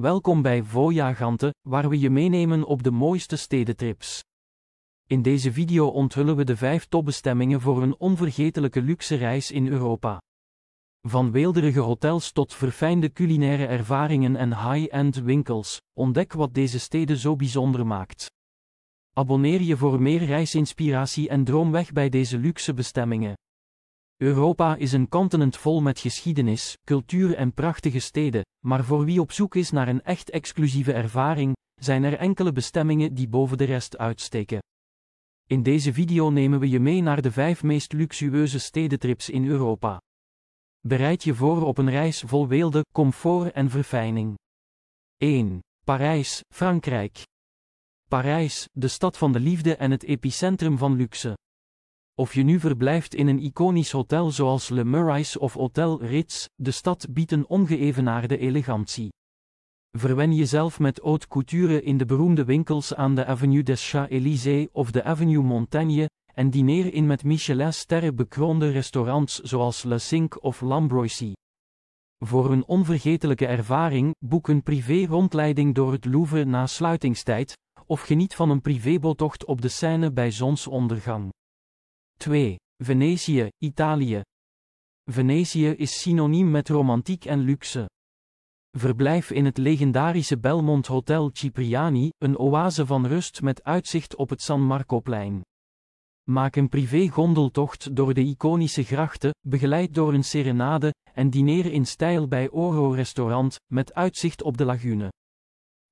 Welkom bij Voyagante, waar we je meenemen op de mooiste stedentrips. In deze video onthullen we de vijf topbestemmingen voor een onvergetelijke luxe reis in Europa. Van weelderige hotels tot verfijnde culinaire ervaringen en high-end winkels, ontdek wat deze steden zo bijzonder maakt. Abonneer je voor meer reisinspiratie en droom weg bij deze luxe bestemmingen. Europa is een continent vol met geschiedenis, cultuur en prachtige steden, maar voor wie op zoek is naar een echt exclusieve ervaring, zijn er enkele bestemmingen die boven de rest uitsteken. In deze video nemen we je mee naar de vijf meest luxueuze stedentrips in Europa. Bereid je voor op een reis vol weelde, comfort en verfijning. 1. Parijs, Frankrijk. Parijs, de stad van de liefde en het epicentrum van luxe. Of je nu verblijft in een iconisch hotel zoals Le Murray's of Hotel Ritz, de stad biedt een ongeëvenaarde elegantie. Verwen jezelf met haute couture in de beroemde winkels aan de Avenue des Champs-Élysées of de Avenue Montaigne, en dineer in met Michelin-sterren bekroonde restaurants zoals Le Cinq of L'Ambroisie. Voor een onvergetelijke ervaring boek een privé-rondleiding door het Louvre na sluitingstijd, of geniet van een privéboottocht op de Seine bij zonsondergang. 2. Venetië, Italië. Venetië is synoniem met romantiek en luxe. Verblijf in het legendarische Belmont Hotel Cipriani, een oase van rust met uitzicht op het San Marcoplein. Maak een privé gondeltocht door de iconische grachten, begeleid door een serenade, en dineer in stijl bij Oro Restaurant, met uitzicht op de lagune.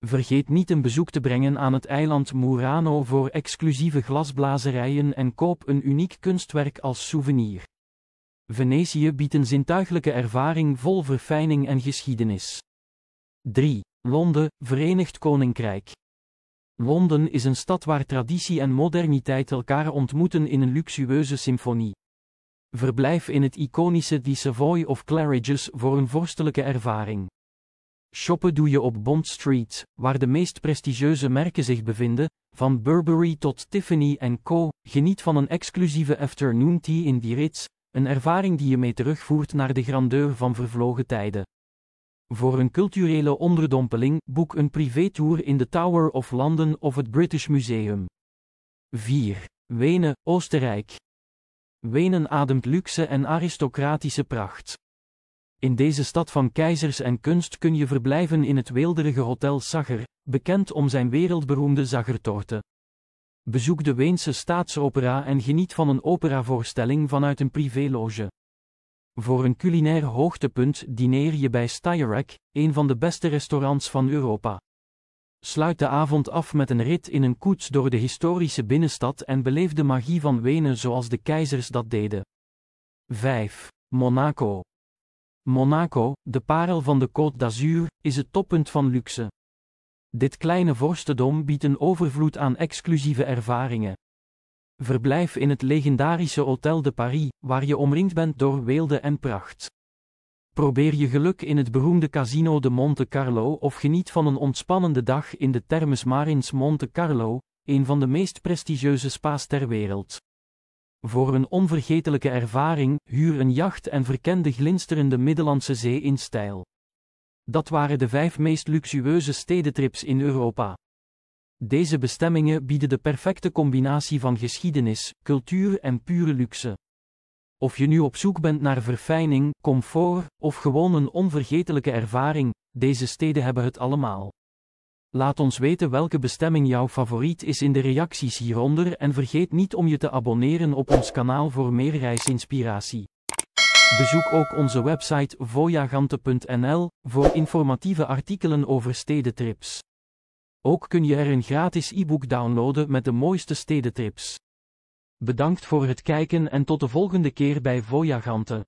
Vergeet niet een bezoek te brengen aan het eiland Murano voor exclusieve glasblazerijen en koop een uniek kunstwerk als souvenir. Venetië biedt een zintuiglijke ervaring vol verfijning en geschiedenis. 3. Londen, Verenigd Koninkrijk. Londen is een stad waar traditie en moderniteit elkaar ontmoeten in een luxueuze symfonie. Verblijf in het iconische The Savoy of Claridge's voor een vorstelijke ervaring. Shoppen doe je op Bond Street, waar de meest prestigieuze merken zich bevinden, van Burberry tot Tiffany Co. Geniet van een exclusieve afternoon tea in Ritz, een ervaring die je mee terugvoert naar de grandeur van vervlogen tijden. Voor een culturele onderdompeling boek een privé-tour in de Tower of London of het British Museum. 4. Wenen, Oostenrijk. Wenen ademt luxe en aristocratische pracht. In deze stad van keizers en kunst kun je verblijven in het weelderige Hotel Sacher, bekend om zijn wereldberoemde Sachertorte. Bezoek de Weense Staatsopera en geniet van een operavoorstelling vanuit een privéloge. Voor een culinair hoogtepunt dineer je bij Steyrek, een van de beste restaurants van Europa. Sluit de avond af met een rit in een koets door de historische binnenstad en beleef de magie van Wenen zoals de keizers dat deden. 5. Monaco Monaco, de parel van de Côte d'Azur, is het toppunt van luxe. Dit kleine vorstendom biedt een overvloed aan exclusieve ervaringen. Verblijf in het legendarische Hotel de Paris, waar je omringd bent door weelde en pracht. Probeer je geluk in het beroemde Casino de Monte Carlo of geniet van een ontspannende dag in de thermes Marins Monte Carlo, een van de meest prestigieuze spa's ter wereld. Voor een onvergetelijke ervaring huur een jacht en verken de glinsterende Middellandse Zee in stijl. Dat waren de vijf meest luxueuze stedentrips in Europa. Deze bestemmingen bieden de perfecte combinatie van geschiedenis, cultuur en pure luxe. Of je nu op zoek bent naar verfijning, comfort of gewoon een onvergetelijke ervaring, deze steden hebben het allemaal. Laat ons weten welke bestemming jouw favoriet is in de reacties hieronder en vergeet niet om je te abonneren op ons kanaal voor meer reisinspiratie. Bezoek ook onze website voyagante.nl voor informatieve artikelen over stedentrips. Ook kun je er een gratis e-book downloaden met de mooiste stedentrips. Bedankt voor het kijken en tot de volgende keer bij Voyagante.